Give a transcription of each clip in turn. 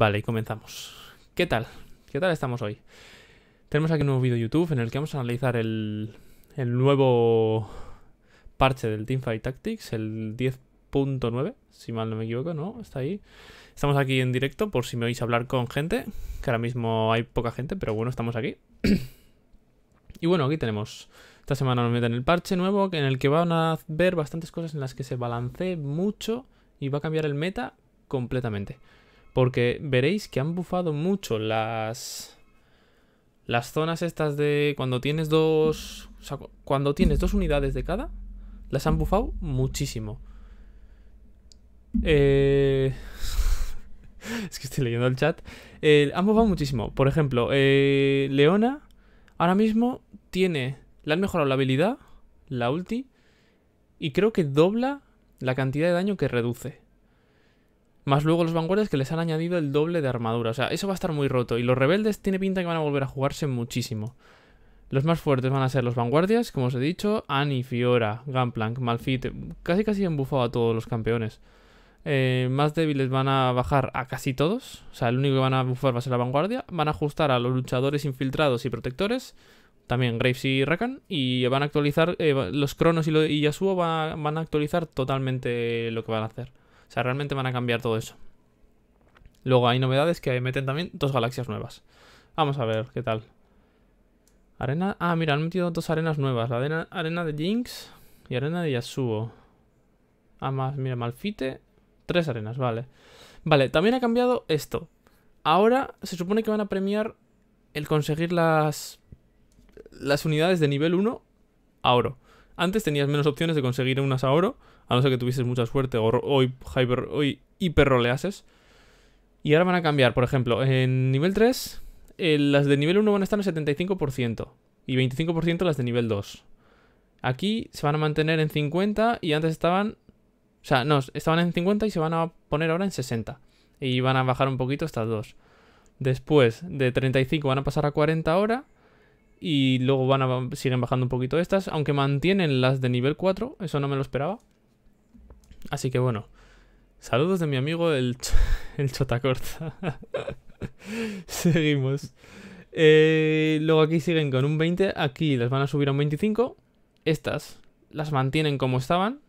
Vale, y comenzamos. ¿Qué tal? ¿Qué tal estamos hoy? Tenemos aquí un nuevo vídeo de YouTube en el que vamos a analizar el, nuevo parche del Teamfight Tactics, el 10.9, si mal no me equivoco, ¿no? Está ahí. Estamos aquí en directo por si me oís hablar con gente, que ahora mismo hay poca gente, pero bueno, estamos aquí. y bueno, aquí tenemos esta semana nos meten el parche nuevo en el que van a ver bastantes cosas en las que se balancee mucho y va a cambiar el meta completamente. Porque veréis que han bufado mucho las... Las zonas estas de... Cuando tienes dos... O sea, cuando tienes dos unidades de cada, las han bufado muchísimo. Eh, es que estoy leyendo el chat. Eh, han bufado muchísimo. Por ejemplo, eh, Leona ahora mismo tiene... Le han mejorado la habilidad, la ulti, y creo que dobla la cantidad de daño que reduce. Más luego los vanguardias que les han añadido el doble de armadura. O sea, eso va a estar muy roto. Y los rebeldes tiene pinta que van a volver a jugarse muchísimo. Los más fuertes van a ser los vanguardias, como os he dicho. Annie, Fiora, Gunplank, Malphite. Casi casi han bufado a todos los campeones. Eh, más débiles van a bajar a casi todos. O sea, el único que van a bufar va a ser la vanguardia. Van a ajustar a los luchadores infiltrados y protectores. También Graves y Rakan. Y van a actualizar. Eh, los Cronos y, Yasuo van a actualizar totalmente lo que van a hacer. O sea, realmente van a cambiar todo eso. Luego hay novedades que meten también dos galaxias nuevas. Vamos a ver qué tal. Arena... Ah, mira, han metido dos arenas nuevas. La arena, de Jinx y arena de Yasuo. Ah, más, mira, Malfite. Tres arenas, vale. Vale, también ha cambiado esto. Ahora se supone que van a premiar el conseguir las, las unidades de nivel 1 a oro. Antes tenías menos opciones de conseguir unas a oro, a no ser que tuvieses mucha suerte o, hoy hyper, hiperroleases. Y ahora van a cambiar, por ejemplo, en nivel 3, eh, las de nivel 1 van a estar en 75% y 25% las de nivel 2. Aquí se van a mantener en 50 y antes estaban... O sea, no, estaban en 50 y se van a poner ahora en 60. Y van a bajar un poquito estas dos. Después de 35 van a pasar a 40 ahora y luego van a, siguen bajando un poquito estas, aunque mantienen las de nivel 4, eso no me lo esperaba. Así que bueno, saludos de mi amigo el, el Seguimos. Eh, luego aquí siguen con un 20, aquí las van a subir a un 25. Estas las mantienen como estaban.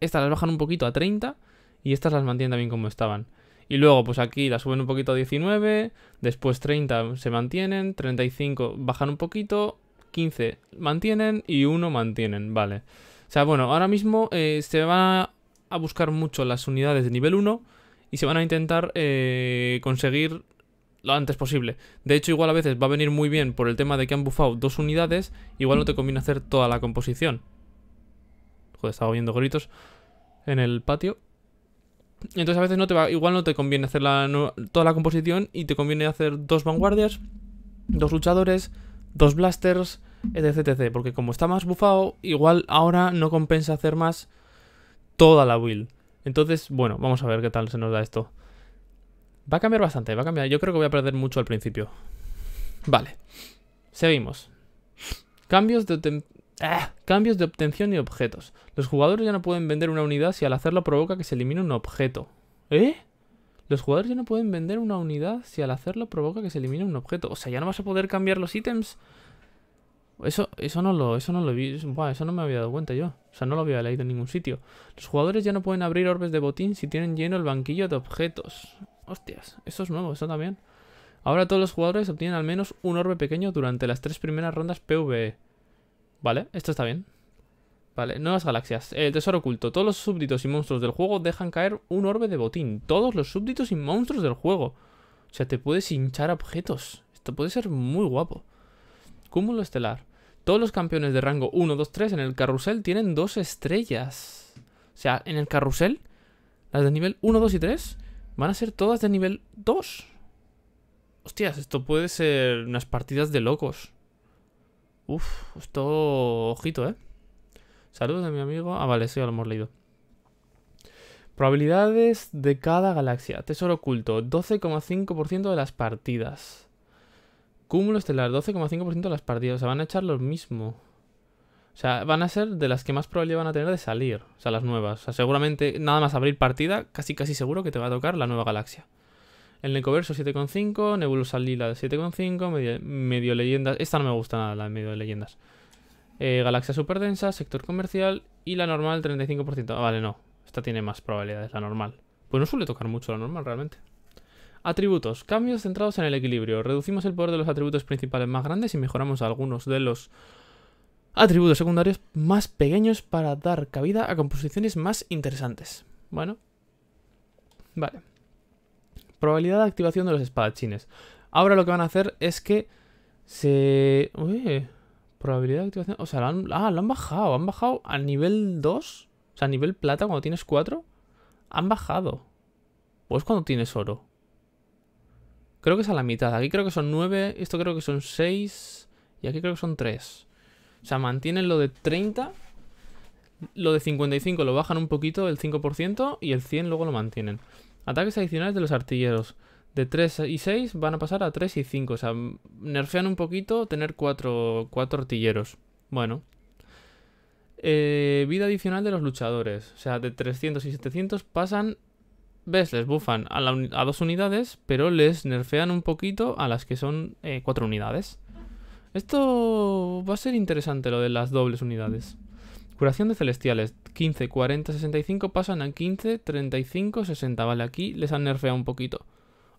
Estas las bajan un poquito a 30 y estas las mantienen también como estaban. Y luego, pues aquí la suben un poquito a 19, después 30 se mantienen, 35 bajan un poquito, 15 mantienen y 1 mantienen, vale. O sea, bueno, ahora mismo eh, se van a buscar mucho las unidades de nivel 1 y se van a intentar eh, conseguir lo antes posible. De hecho, igual a veces va a venir muy bien por el tema de que han bufado dos unidades, igual no te conviene hacer toda la composición. Joder, estaba viendo gritos en el patio. Entonces a veces no te va, igual no te conviene hacer la, toda la composición y te conviene hacer dos vanguardias, dos luchadores, dos blasters, etc, etc. Porque como está más bufado, igual ahora no compensa hacer más toda la build. Entonces, bueno, vamos a ver qué tal se nos da esto. Va a cambiar bastante, va a cambiar. Yo creo que voy a perder mucho al principio. Vale. Seguimos. Cambios de, Ah. Cambios de obtención y objetos. Los jugadores ya no pueden vender una unidad si al hacerlo provoca que se elimine un objeto. ¿Eh? Los jugadores ya no pueden vender una unidad si al hacerlo provoca que se elimine un objeto. O sea, ya no vas a poder cambiar los ítems. Eso, eso no lo, eso no lo vi. Buah, eso no me había dado cuenta yo. O sea, no lo había leído en ningún sitio. Los jugadores ya no pueden abrir orbes de botín si tienen lleno el banquillo de objetos. Hostias, eso es nuevo, eso también. Ahora todos los jugadores obtienen al menos un orbe pequeño durante las tres primeras rondas PvE. Vale, esto está bien. Vale, nuevas galaxias. El tesoro oculto. Todos los súbditos y monstruos del juego dejan caer un orbe de botín. Todos los súbditos y monstruos del juego. O sea, te puedes hinchar objetos. Esto puede ser muy guapo. Cúmulo estelar. Todos los campeones de rango 1, 2, 3 en el carrusel tienen dos estrellas. O sea, en el carrusel, las de nivel 1, 2 y 3 van a ser todas de nivel 2. Hostias, esto puede ser unas partidas de locos. Uf, esto... Pues ojito, ¿eh? Saludos de mi amigo... Ah, vale, sí, ya lo hemos leído. Probabilidades de cada galaxia. Tesoro oculto. 12,5% de las partidas. Cúmulo estelar. 12,5% de las partidas. O sea, van a echar lo mismo. O sea, van a ser de las que más probabilidad van a tener de salir. O sea, las nuevas. O sea, seguramente nada más abrir partida, casi casi seguro que te va a tocar la nueva galaxia. El Necoverso 7,5, Nebulosa Lila 7,5, medio, medio, Leyendas... Esta no me gusta nada, la de Medio de Leyendas. Galaxia eh, galaxia Superdensa, Sector Comercial y la normal 35%. Ah, vale, no. Esta tiene más probabilidades, la normal. Pues no suele tocar mucho la normal, realmente. Atributos. Cambios centrados en el equilibrio. Reducimos el poder de los atributos principales más grandes y mejoramos algunos de los atributos secundarios más pequeños para dar cabida a composiciones más interesantes. Bueno. Vale. Probabilidad de activación de los espadachines. Ahora lo que van a hacer es que se... Uy, probabilidad de activación... O sea, lo han... Ah, lo han bajado. Han bajado al nivel 2. O sea, a nivel plata, cuando tienes 4. Han bajado. pues cuando tienes oro. Creo que es a la mitad. Aquí creo que son 9. Esto creo que son 6. Y aquí creo que son 3. O sea, mantienen lo de 30. Lo de 55 lo bajan un poquito, el 5%. Y el 100 luego lo mantienen. Ataques adicionales de los artilleros. De 3 y 6 van a pasar a 3 y 5. O sea, nerfean un poquito tener 4, artilleros. Bueno. Eh, vida adicional de los luchadores. O sea, de 300 y 700 pasan... ¿Ves? Les bufan a, dos unidades, pero les nerfean un poquito a las que son 4 eh, cuatro unidades. Esto va a ser interesante lo de las dobles unidades. Curación de celestiales. 15, 40, 65 pasan a 15, 35, 60. Vale, aquí les han nerfeado un poquito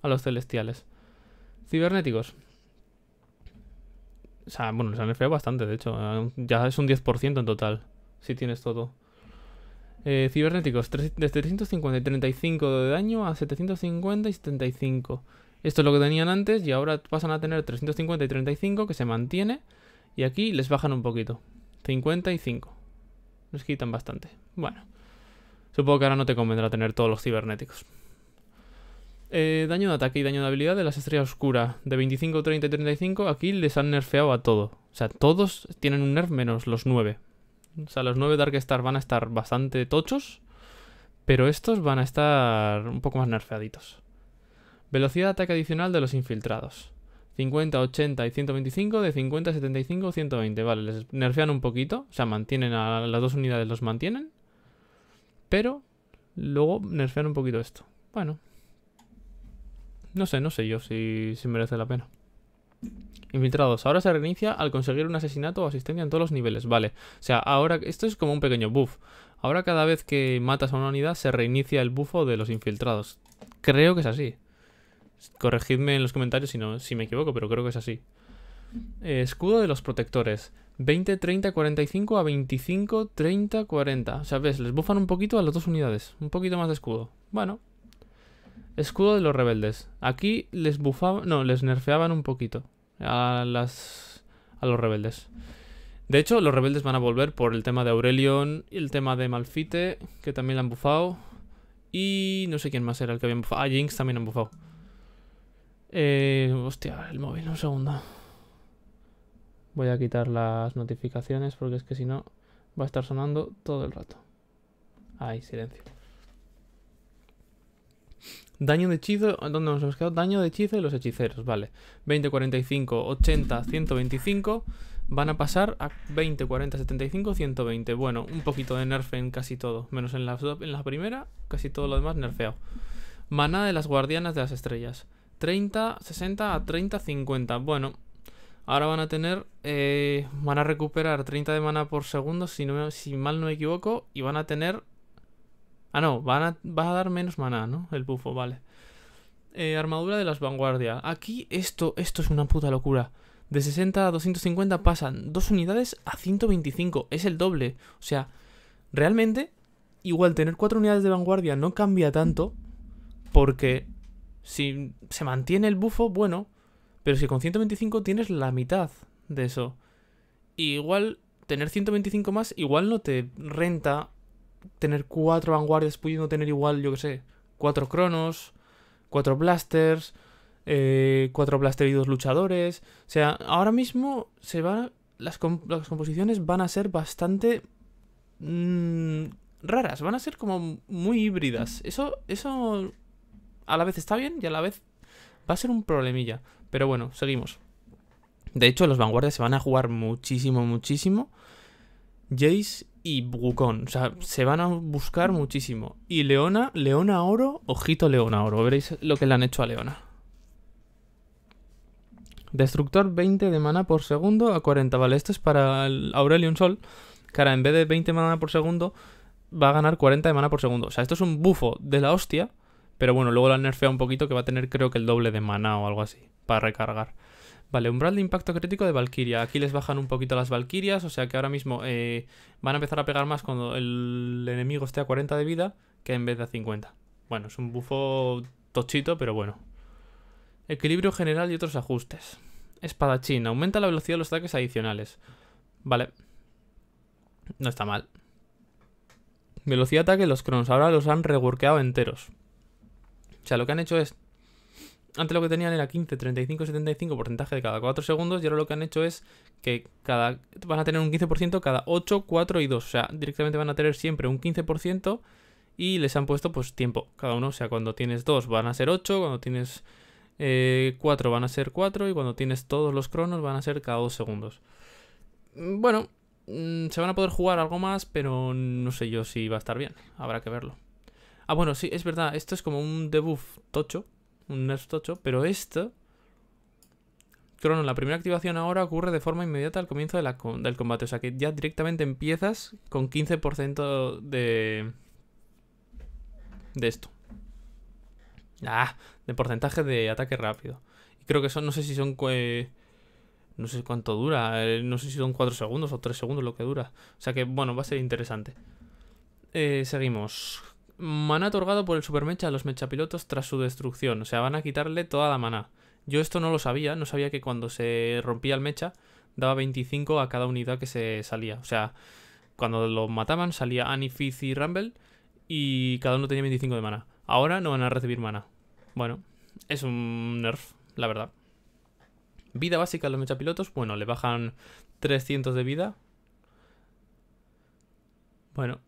a los celestiales. Cibernéticos. O sea, bueno, les han nerfeado bastante, de hecho. Eh, ya es un 10% en total, si tienes todo. Eh, cibernéticos, desde de 350 y 35 de daño a 750 y 75. Esto es lo que tenían antes y ahora pasan a tener 350 y 35 que se mantiene. Y aquí les bajan un poquito. 55 les quitan bastante. Bueno, supongo que ahora no te convendrá tener todos los cibernéticos. Eh, daño de ataque y daño de habilidad de las estrellas oscuras. De 25, 30 y 35, aquí les han nerfeado a todo. O sea, todos tienen un nerf menos los 9. O sea, los 9 Star van a estar bastante tochos. Pero estos van a estar un poco más nerfeaditos. Velocidad de ataque adicional de los infiltrados. 50, 80 y 125, de 50, 75, 120. Vale, les nerfean un poquito, o sea, mantienen a las dos unidades, los mantienen. Pero luego nerfean un poquito esto. Bueno. No sé, no sé yo si, si merece la pena. Infiltrados. Ahora se reinicia al conseguir un asesinato o asistencia en todos los niveles. Vale. O sea, ahora... Esto es como un pequeño buff. Ahora cada vez que matas a una unidad se reinicia el buffo de los infiltrados. Creo que es así. Corregidme en los comentarios si, no, si me equivoco, pero creo que es así. escudo de los protectores. 20, 30, 45 a 25, 30, 40. O sea, ves, les bufan un poquito a las dos unidades. Un poquito más de escudo. Bueno. Escudo de los rebeldes. Aquí les bufaban... No, les nerfeaban un poquito. A las... A los rebeldes. De hecho, los rebeldes van a volver por el tema de Aurelion y el tema de Malfite, que también la han bufado. Y no sé quién más era el que había bufado. Ah, Jinx también han bufado. Eh, hostia, el móvil, un segundo. Voy a quitar las notificaciones porque es que si no va a estar sonando todo el rato. Ahí, silencio. Daño de hechizo, eh, ¿dónde nos hemos quedado? Daño de hechizo y los hechiceros, vale. 20, 45, 80, 125. Van a pasar a 20, 40, 75, 120. Bueno, un poquito de nerfe en casi todo. Menos en la, en la primera, casi todo lo demás nerfeado. Maná de las guardianas de las estrellas. 30, 60 a 30, 50. Bueno, ahora van a tener, eh, van a recuperar 30 de mana por segundo, si, no, si mal no me equivoco, y van a tener... Ah, no, van a, a dar menos mana... ¿no? El bufo, vale. Eh, armadura de las vanguardias. Aquí esto, esto es una puta locura. De 60 a 250 pasan dos unidades a 125. Es el doble. O sea, realmente, igual tener cuatro unidades de vanguardia no cambia tanto. Porque si se mantiene el bufo, bueno. Pero si con 125 tienes la mitad de eso. igual, tener 125 más, igual no te renta tener cuatro vanguardias pudiendo tener igual, yo que sé, cuatro cronos, cuatro blasters, eh, cuatro blaster luchadores. O sea, ahora mismo se las, las composiciones van a ser bastante mm, raras, van a ser como muy híbridas. Mm. Eso, eso a la vez está bien y a la vez va a ser un problemilla. Pero bueno, seguimos. De hecho, los vanguardias se van a jugar muchísimo, muchísimo. Jace y Wukong. O sea, se van a buscar muchísimo. Y Leona, Leona Oro, ojito Leona Oro. Veréis lo que le han hecho a Leona. Destructor 20 de mana por segundo a 40. Vale, esto es para el Aurelion Sol. Cara, en vez de 20 mana por segundo, va a ganar 40 de mana por segundo. O sea, esto es un bufo de la hostia. Pero bueno, luego la nerfea un poquito que va a tener creo que el doble de maná o algo así para recargar. Vale, umbral de impacto crítico de Valkyria. Aquí les bajan un poquito las Valkyrias, o sea que ahora mismo eh, van a empezar a pegar más cuando el enemigo esté a 40 de vida que en vez de a 50. Bueno, es un bufo tochito, pero bueno. Equilibrio general y otros ajustes. Espadachín. Aumenta la velocidad de los ataques adicionales. Vale. No está mal. Velocidad de ataque los cronos. Ahora los han reworkeado enteros. O sea, lo que han hecho es. Antes lo que tenían era 15, 35, 75 porcentaje de cada 4 segundos. Y ahora lo que han hecho es que cada. Van a tener un 15% cada 8, 4 y 2. O sea, directamente van a tener siempre un 15%. Y les han puesto pues tiempo. Cada uno. O sea, cuando tienes 2 van a ser 8. Cuando tienes 4 eh, van a ser 4. Y cuando tienes todos los cronos van a ser cada 2 segundos. Mm, bueno, mm, se van a poder jugar algo más, pero no sé yo si va a estar bien. Habrá que verlo. Ah, bueno, sí, es verdad. Esto es como un debuff tocho. Un nerf tocho. Pero esto... Crono, la primera activación ahora ocurre de forma inmediata al comienzo del combate. O sea que ya directamente empiezas con 15% de... De esto. Ah, de porcentaje de ataque rápido. Y creo que son, no sé si son... no sé cuánto dura, eh, no sé si son 4 segundos o 3 segundos lo que dura. O sea que, bueno, va a ser interesante. Eh, seguimos maná otorgado por el Supermecha a los mechapilotos tras su destrucción. O sea, van a quitarle toda la mana Yo esto no lo sabía, no sabía que cuando se rompía el mecha daba 25 a cada unidad que se salía. O sea, cuando lo mataban salía Annie, y Rumble y cada uno tenía 25 de mana. Ahora no van a recibir mana. Bueno, es un nerf, la verdad. Vida básica a los mechapilotos, bueno, le bajan 300 de vida. Bueno,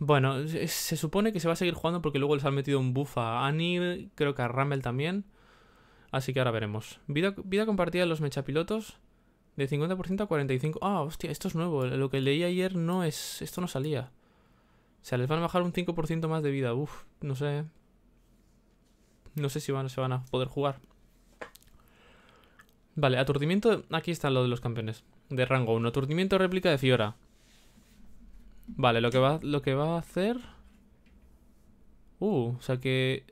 bueno, se supone que se va a seguir jugando porque luego les han metido un buff a Anil creo que a Rumble también. Así que ahora veremos. Vida, vida compartida de los mechapilotos de 50% a 45%. Ah, hostia, esto es nuevo. Lo que leí ayer no es... Esto no salía. O sea, les van a bajar un 5% más de vida. Uf, no sé. No sé si van, se van a poder jugar. Vale, aturdimiento... Aquí está lo de los campeones. De rango 1. Aturdimiento réplica de Fiora. Vale, lo que va, lo que va a hacer... Uh, o sea que...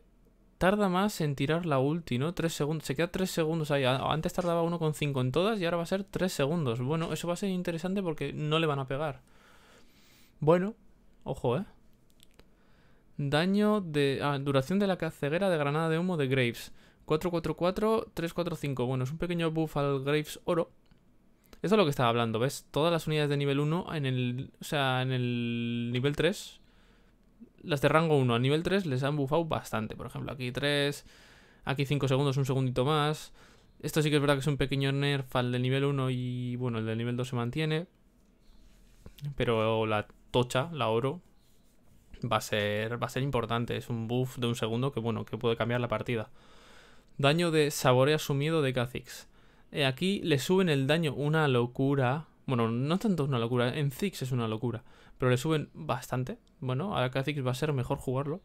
Tarda más en tirar la ulti, ¿no? 3 segundos. Se queda 3 segundos ahí. Antes tardaba 1,5 en todas y ahora va a ser 3 segundos. Bueno, eso va a ser interesante porque no le van a pegar. Bueno, ojo, ¿eh? Daño de... Ah, duración de la ceguera de granada de humo de Graves. 444, 345. Bueno, es un pequeño buff al Graves oro. Eso es lo que estaba hablando, ¿ves? Todas las unidades de nivel 1 en el... O sea, en el nivel 3... Las de rango 1 a nivel 3 les han buffado bastante. Por ejemplo, aquí 3... Aquí 5 segundos, un segundito más. Esto sí que es verdad que es un pequeño nerf al de nivel 1 y... Bueno, el de nivel 2 se mantiene. Pero la tocha, la oro... Va a ser, va a ser importante. Es un buff de un segundo que, bueno, que puede cambiar la partida. Daño de su asumido de Kha'Zix. Eh, aquí le suben el daño una locura. Bueno, no tanto una locura, en Ziggs es una locura. Pero le suben bastante. Bueno, ahora que Ziggs va a ser mejor jugarlo.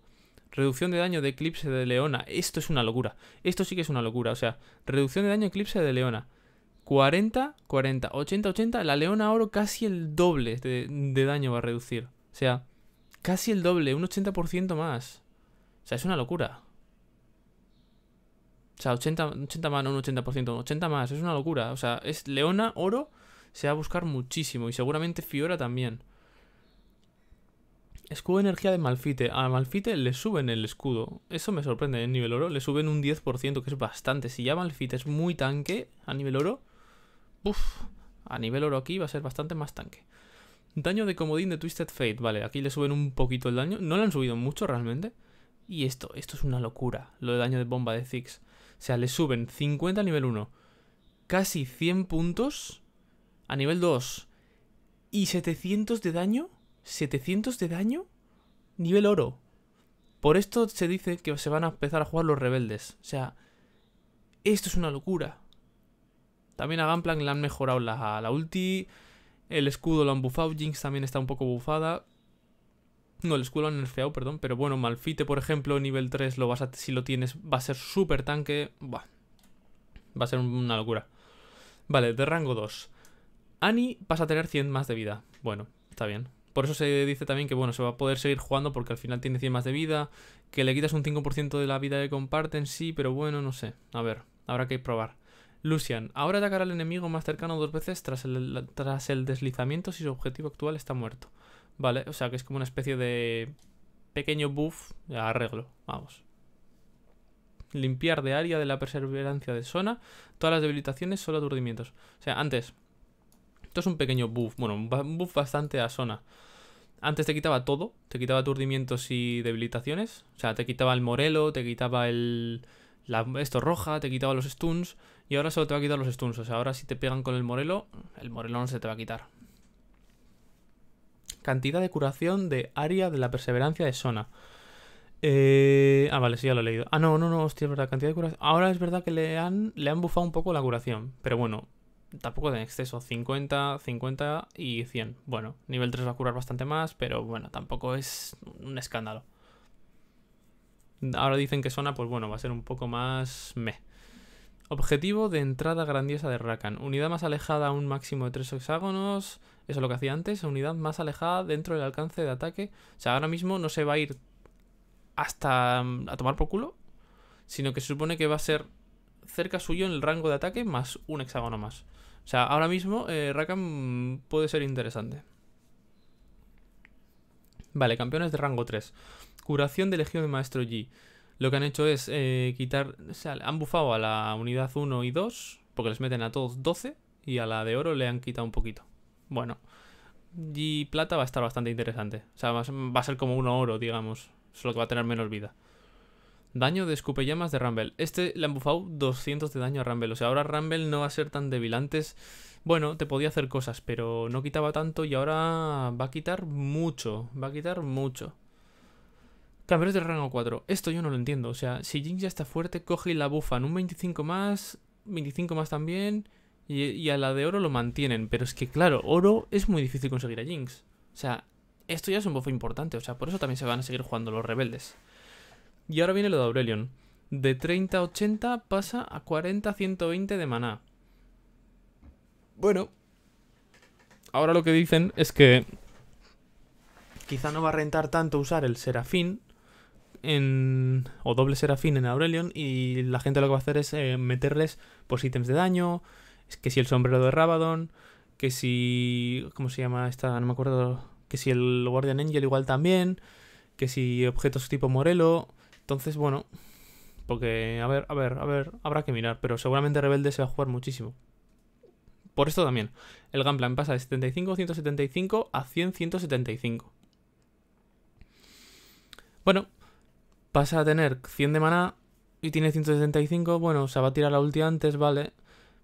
Reducción de daño de Eclipse de Leona. Esto es una locura. Esto sí que es una locura. O sea, reducción de daño Eclipse de Leona. 40, 40, 80, 80. La Leona Oro casi el doble de, de daño va a reducir. O sea, casi el doble, un 80% más. O sea, es una locura. O sea, 80, 80 más, no un 80%, 80 más, es una locura. O sea, es Leona, oro, se va a buscar muchísimo. Y seguramente Fiora también. Escudo de energía de Malfite. A Malfite le suben el escudo. Eso me sorprende. ¿eh? En nivel oro le suben un 10%, que es bastante. Si ya Malfite es muy tanque a nivel oro, uff, a nivel oro aquí va a ser bastante más tanque. Daño de comodín de Twisted Fate. Vale, aquí le suben un poquito el daño. No le han subido mucho realmente. Y esto, esto es una locura. Lo de daño de bomba de Ziggs. O sea, le suben 50 a nivel 1, casi 100 puntos a nivel 2 y 700 de daño. 700 de daño, nivel oro. Por esto se dice que se van a empezar a jugar los rebeldes. O sea, esto es una locura. También a Gunplank le han mejorado la, la ulti. El escudo lo han bufado. Jinx también está un poco bufada. No, el escudo en el nerfeado, perdón. Pero bueno, Malfite, por ejemplo, nivel 3, lo vas a, si lo tienes, va a ser súper tanque. Buah. Va a ser una locura. Vale, de rango 2. Annie vas a tener 100 más de vida. Bueno, está bien. Por eso se dice también que bueno, se va a poder seguir jugando porque al final tiene 100 más de vida. Que le quitas un 5% de la vida que comparten, sí, pero bueno, no sé. A ver, habrá que probar. Lucian, ahora atacará al enemigo más cercano dos veces tras el, tras el deslizamiento si su objetivo actual está muerto. Vale, o sea que es como una especie de pequeño buff, de arreglo, vamos. Limpiar de área de la perseverancia de zona, todas las debilitaciones, solo aturdimientos. O sea, antes, esto es un pequeño buff, bueno, un buff bastante a zona. Antes te quitaba todo, te quitaba aturdimientos y debilitaciones, o sea, te quitaba el morelo, te quitaba el... esto roja, te quitaba los stuns y ahora solo te va a quitar los stuns, o sea, ahora si te pegan con el morelo, el morelo no se te va a quitar, Cantidad de curación de área de la perseverancia de Sona. Eh, ah, vale, sí, ya lo he leído. Ah, no, no, no, hostia, es verdad, cantidad de curación. Ahora es verdad que le han, le han bufado un poco la curación, pero bueno, tampoco de exceso. 50, 50 y 100. Bueno, nivel 3 va a curar bastante más, pero bueno, tampoco es un escándalo. Ahora dicen que Sona, pues bueno, va a ser un poco más meh. Objetivo de entrada grandiosa de Rakan. Unidad más alejada a un máximo de 3 hexágonos. Eso es lo que hacía antes. Unidad más alejada dentro del alcance de ataque. O sea, ahora mismo no se va a ir hasta mm, a tomar por culo. Sino que se supone que va a ser cerca suyo en el rango de ataque más un hexágono más. O sea, ahora mismo eh, Rakan puede ser interesante. Vale, campeones de rango 3. Curación de Legión de Maestro Yi lo que han hecho es eh, quitar, o sea, han bufado a la unidad 1 y 2, porque les meten a todos 12, y a la de oro le han quitado un poquito. Bueno, y plata va a estar bastante interesante. O sea, va a ser como uno oro, digamos, solo que va a tener menos vida. Daño de escupellamas de Rumble. Este le han bufado 200 de daño a Rumble. O sea, ahora Rumble no va a ser tan débil. Antes, bueno, te podía hacer cosas, pero no quitaba tanto y ahora va a quitar mucho. Va a quitar mucho. Campeones de rango 4. Esto yo no lo entiendo. O sea, si Jinx ya está fuerte, coge y la bufan un 25 más, 25 más también, y, a la de oro lo mantienen. Pero es que, claro, oro es muy difícil conseguir a Jinx. O sea, esto ya es un buff importante. O sea, por eso también se van a seguir jugando los rebeldes. Y ahora viene lo de Aurelion. De 30 80 pasa a 40 120 de maná. Bueno. Ahora lo que dicen es que quizá no va a rentar tanto usar el serafín en, o doble serafín en Aurelion y la gente lo que va a hacer es eh, meterles por pues, ítems de daño, que si el sombrero de Rabadon, que si... ¿Cómo se llama esta? No me acuerdo. Que si el Guardian Angel igual también, que si objetos tipo Morelo. Entonces, bueno, porque a ver, a ver, a ver, habrá que mirar, pero seguramente Rebelde se va a jugar muchísimo. Por esto también, el Gunplan pasa de 75 175 a 100 175. Bueno, pasa a tener 100 de maná y tiene 175. Bueno, o sea, va a tirar la ulti antes, vale.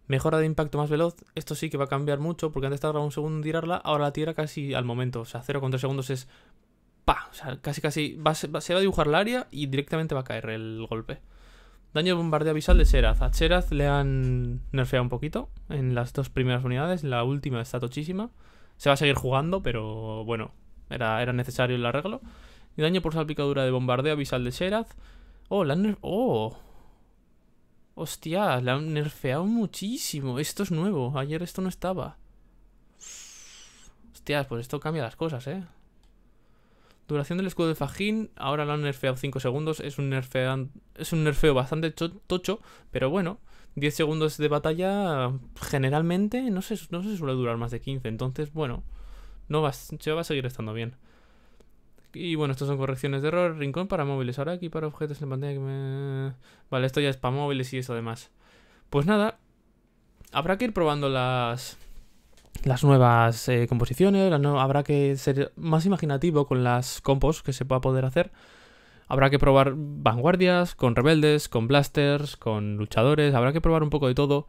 Mejora de impacto más veloz. Esto sí que va a cambiar mucho porque antes tardaba un segundo en tirarla, ahora la tira casi al momento. O sea, 0,3 segundos es... ¡Pa! O sea, casi casi va, se va a dibujar el área y directamente va a caer el golpe. Daño de bombardeo visual de Xerath A Sheraz le han nerfeado un poquito en las dos primeras unidades. La última está tochísima. Se va a seguir jugando, pero bueno, era, era necesario el arreglo. Y daño por salpicadura de bombardeo abisal de Sheraz. Oh, la han ¡Oh! Hostia, la han nerfeado muchísimo. Esto es nuevo. Ayer esto no estaba. Hostias, pues esto cambia las cosas, ¿eh? Duración del escudo de Fajín, ahora la han nerfeado 5 segundos, es un, nerfeo, es un nerfeo bastante tocho, pero bueno, 10 segundos de batalla generalmente no se, no suele durar más de 15, entonces bueno, no va, se va a seguir estando bien. Y bueno, estas son correcciones de error. Rincón para móviles. Ahora aquí para objetos en pantalla que me... Vale, esto ya es para móviles y eso además Pues nada, habrá que ir probando las las nuevas eh, composiciones, habrá que ser más imaginativo con las compos que se pueda poder hacer. Habrá que probar vanguardias, con rebeldes, con blasters, con luchadores, habrá que probar un poco de todo.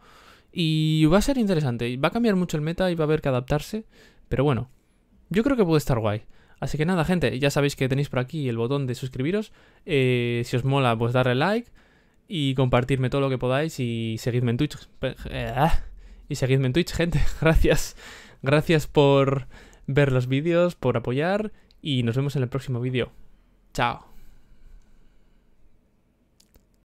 Y va a ser interesante, va a cambiar mucho el meta y va a haber que adaptarse, pero bueno, yo creo que puede estar guay. Así que nada, gente, ya sabéis que tenéis por aquí el botón de suscribiros. Eh, si os mola, pues darle like y compartirme todo lo que podáis y seguidme en Twitch. Eh, ah, y seguidme en Twitch, gente. Gracias. Gracias por ver los vídeos, por apoyar y nos vemos en el próximo vídeo. Chao.